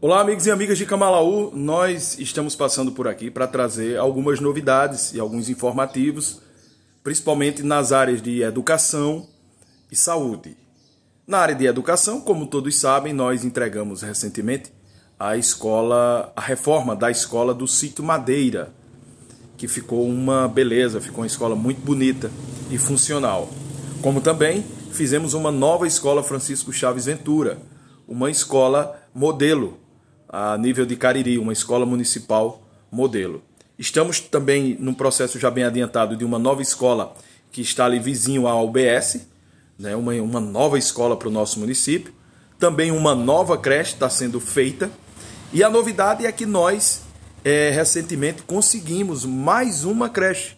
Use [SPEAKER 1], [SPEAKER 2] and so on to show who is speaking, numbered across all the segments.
[SPEAKER 1] Olá, amigos e amigas de Camalaú. Nós estamos passando por aqui para trazer algumas novidades e alguns informativos, principalmente nas áreas de educação e saúde. Na área de educação, como todos sabem, nós entregamos recentemente a escola, a reforma da escola do sítio Madeira, que ficou uma beleza, ficou uma escola muito bonita e funcional. Como também fizemos uma nova escola Francisco Chaves Ventura, uma escola modelo a nível de Cariri, uma escola municipal modelo. Estamos também num processo já bem adiantado de uma nova escola que está ali vizinho à UBS, né, uma, uma nova escola para o nosso município. Também uma nova creche está sendo feita. E a novidade é que nós, é, recentemente, conseguimos mais uma creche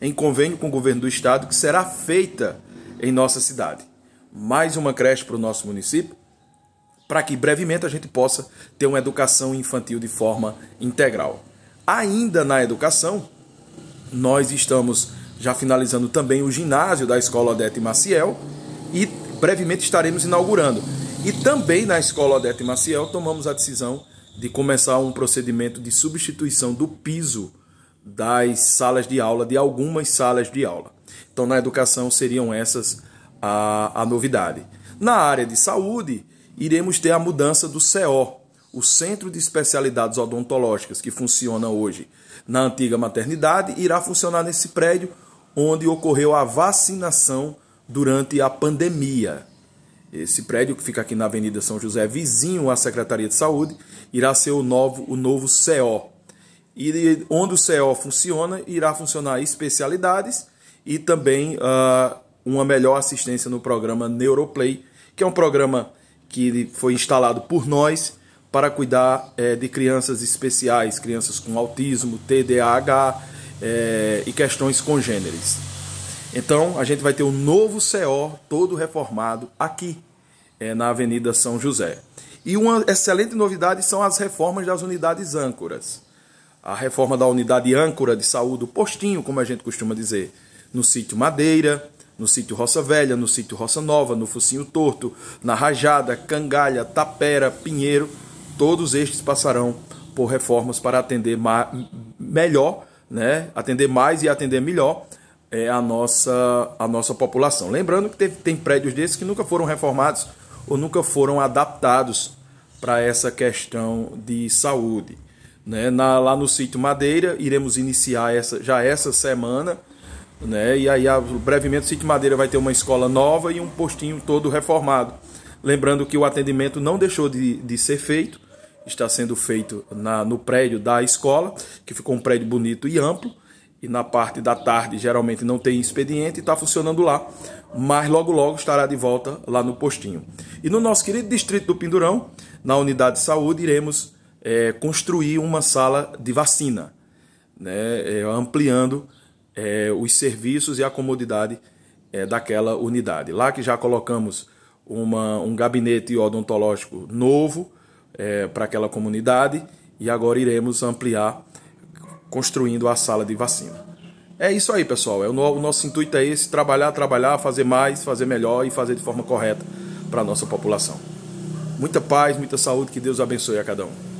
[SPEAKER 1] em convênio com o governo do estado que será feita em nossa cidade. Mais uma creche para o nosso município para que brevemente a gente possa ter uma educação infantil de forma integral. Ainda na educação, nós estamos já finalizando também o ginásio da Escola Odete Maciel e brevemente estaremos inaugurando. E também na Escola Odete Maciel tomamos a decisão de começar um procedimento de substituição do piso das salas de aula, de algumas salas de aula. Então, na educação seriam essas a, a novidade. Na área de saúde, iremos ter a mudança do CO, o Centro de Especialidades Odontológicas, que funciona hoje na antiga maternidade, irá funcionar nesse prédio onde ocorreu a vacinação durante a pandemia. Esse prédio, que fica aqui na Avenida São José, vizinho à Secretaria de Saúde, irá ser o novo, o novo CO. E onde o CO funciona, irá funcionar especialidades e também uh, uma melhor assistência no programa Neuroplay, que é um programa que foi instalado por nós para cuidar é, de crianças especiais, crianças com autismo, TDAH é, e questões congêneres. Então, a gente vai ter um novo CO todo reformado aqui é, na Avenida São José. E uma excelente novidade são as reformas das unidades âncoras. A reforma da unidade âncora de saúde, o postinho, como a gente costuma dizer, no sítio Madeira, no sítio Roça Velha, no sítio Roça Nova, no Focinho Torto, na Rajada, Cangalha, Tapera, Pinheiro, todos estes passarão por reformas para atender melhor, né? atender mais e atender melhor é, a, nossa, a nossa população. Lembrando que teve, tem prédios desses que nunca foram reformados ou nunca foram adaptados para essa questão de saúde. Né? Na, lá no sítio Madeira, iremos iniciar essa, já essa semana né? E aí, a, brevemente, o Sítio Madeira vai ter uma escola nova e um postinho todo reformado. Lembrando que o atendimento não deixou de, de ser feito, está sendo feito na, no prédio da escola, que ficou um prédio bonito e amplo. E na parte da tarde geralmente não tem expediente e está funcionando lá. Mas logo logo estará de volta lá no postinho. E no nosso querido distrito do Pindurão, na unidade de saúde, iremos é, construir uma sala de vacina, né, é, ampliando é, os serviços e a comodidade é, daquela unidade. Lá que já colocamos uma, um gabinete odontológico novo é, para aquela comunidade e agora iremos ampliar construindo a sala de vacina. É isso aí, pessoal. É, o, o nosso intuito é esse: trabalhar, trabalhar, fazer mais, fazer melhor e fazer de forma correta para a nossa população. Muita paz, muita saúde, que Deus abençoe a cada um.